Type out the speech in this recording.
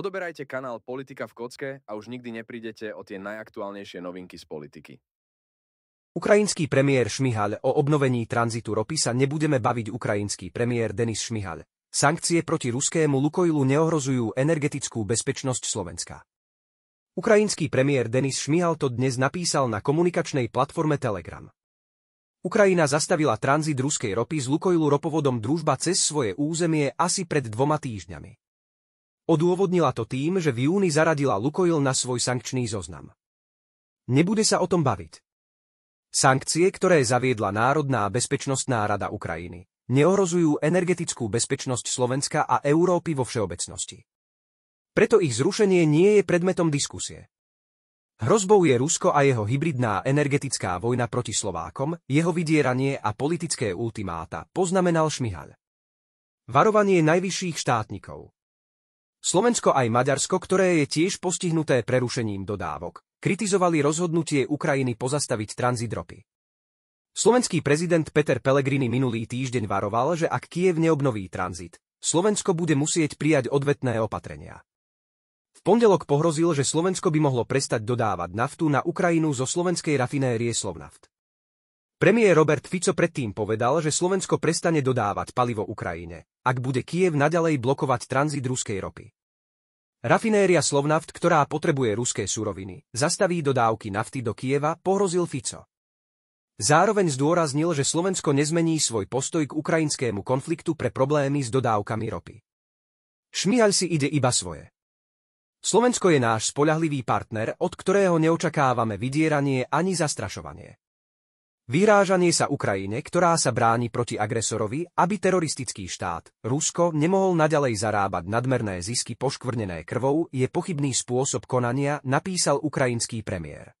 Odoberajte kanál Politika v kocke a už nikdy neprídete o tie najaktuálnejšie novinky z politiky. Ukrajinský premiér Šmihal o obnovení tranzitu ropy sa nebudeme baviť ukrajinský premiér Denis Šmihal. Sankcie proti ruskému Lukoilu neohrozujú energetickú bezpečnosť Slovenska. Ukrajinský premiér Denis Šmihal to dnes napísal na komunikačnej platforme Telegram. Ukrajina zastavila tranzit ruskej ropy z Lukoilu ropovodom družba cez svoje územie asi pred dvoma týždňami. Odôvodnila to tým, že v júni zaradila Lukoil na svoj sankčný zoznam. Nebude sa o tom baviť. Sankcie, ktoré zaviedla Národná bezpečnostná rada Ukrajiny, neohrozujú energetickú bezpečnosť Slovenska a Európy vo všeobecnosti. Preto ich zrušenie nie je predmetom diskusie. Hrozbou je Rusko a jeho hybridná energetická vojna proti Slovákom, jeho vydieranie a politické ultimáta, poznamenal Šmihal. Varovanie najvyšších štátnikov Slovensko aj Maďarsko, ktoré je tiež postihnuté prerušením dodávok, kritizovali rozhodnutie Ukrajiny pozastaviť tranzit ropy. Slovenský prezident Peter Pellegrini minulý týždeň varoval, že ak Kiev neobnoví tranzit, Slovensko bude musieť prijať odvetné opatrenia. V pondelok pohrozil, že Slovensko by mohlo prestať dodávať naftu na Ukrajinu zo slovenskej rafinérie Slovnaft. Premiér Robert Fico predtým povedal, že Slovensko prestane dodávať palivo Ukrajine, ak bude Kiev naďalej blokovať tranzit ruskej ropy. Rafinéria Slovnaft, ktorá potrebuje ruské suroviny, zastaví dodávky nafty do Kieva, pohrozil Fico. Zároveň zdôraznil, že Slovensko nezmení svoj postoj k ukrajinskému konfliktu pre problémy s dodávkami ropy. Šmihaľ si ide iba svoje. Slovensko je náš spoľahlivý partner, od ktorého neočakávame vydieranie ani zastrašovanie. Vyrážanie sa Ukrajine, ktorá sa bráni proti agresorovi, aby teroristický štát, Rusko, nemohol naďalej zarábať nadmerné zisky poškvrnené krvou, je pochybný spôsob konania, napísal ukrajinský premiér.